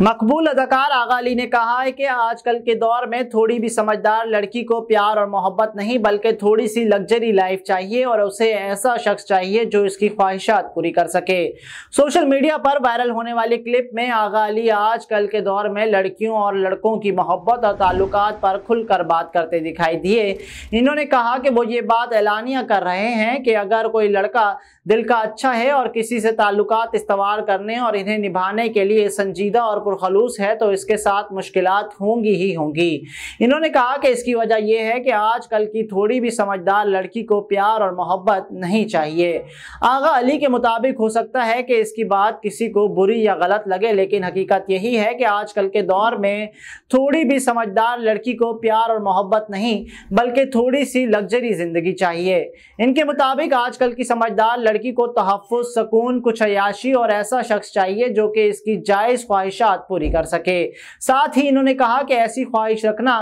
मकबूल अदाकार आगा अली ने कहा है कि आजकल के दौर में थोड़ी भी समझदार लड़की को प्यार और मोहब्बत नहीं बल्कि थोड़ी सी लग्जरी लाइफ चाहिए और उसे ऐसा शख्स चाहिए जो इसकी ख्वाहिशात पूरी कर सके सोशल मीडिया पर वायरल होने वाली क्लिप में आगा अली आजकल के दौर में लड़कियों और लड़कों की मोहब्बत और ताल्लुक पर खुलकर बात करते दिखाई दिए इन्होंने कहा कि वो ये बात ऐलानिया कर रहे हैं कि अगर कोई लड़का दिल का अच्छा है और किसी से ताल्लुक इस्तेवाल करने और इन्हें निभाने के लिए संजीदा और पुरखलूस है तो इसके साथ मुश्किल होंगी ही होंगी इन्होंने कहा कि इसकी वजह यह है कि आजकल की थोड़ी भी समझदार लड़की को प्यार और मोहब्बत नहीं चाहिए आगा अली के मुताबिक हो सकता है कि इसकी बात किसी को बुरी या गलत लगे लेकिन हकीकत यही है कि आजकल के दौर में थोड़ी भी समझदार लड़की को प्यार और मोहब्बत नहीं बल्कि थोड़ी सी लग्जरी ज़िंदगी चाहिए इनके मुताबिक आजकल की समझदार लड़की को तहफ़ सकून कुछ अयाशी और ऐसा शख्स चाहिए जो कि इसकी जायज़ ख्वाहिशा बात पूरी कर सके साथ ही इन्होंने कहा कि ऐसी ख्वाहिश रखना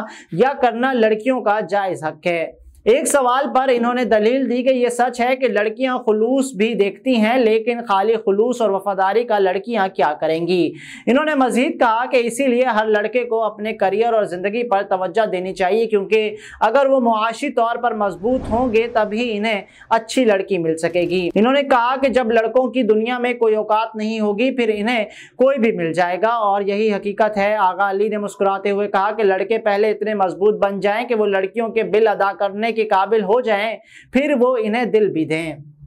या करना लड़कियों का जायज़ हक है एक सवाल पर इन्होंने दलील दी कि यह सच है कि लड़कियां खलूस भी देखती हैं लेकिन खाली खलूस और वफादारी का लड़कियां क्या करेंगी इन्होंने मजीद कहा कि इसीलिए हर लड़के को अपने करियर और ज़िंदगी पर तवज्जा देनी चाहिए क्योंकि अगर वो मुआशी तौर पर मजबूत होंगे तभी इन्हें अच्छी लड़की मिल सकेगी इन्होंने कहा कि जब लड़कों की दुनिया में कोई औकात नहीं होगी फिर इन्हें कोई भी मिल जाएगा और यही हकीकत है आगा अली ने मुस्कुराते हुए कहा कि लड़के पहले इतने मजबूत बन जाए कि वो लड़कियों के बिल अदा करने के काबिल हो जाएं फिर वो इन्हें दिल भी दें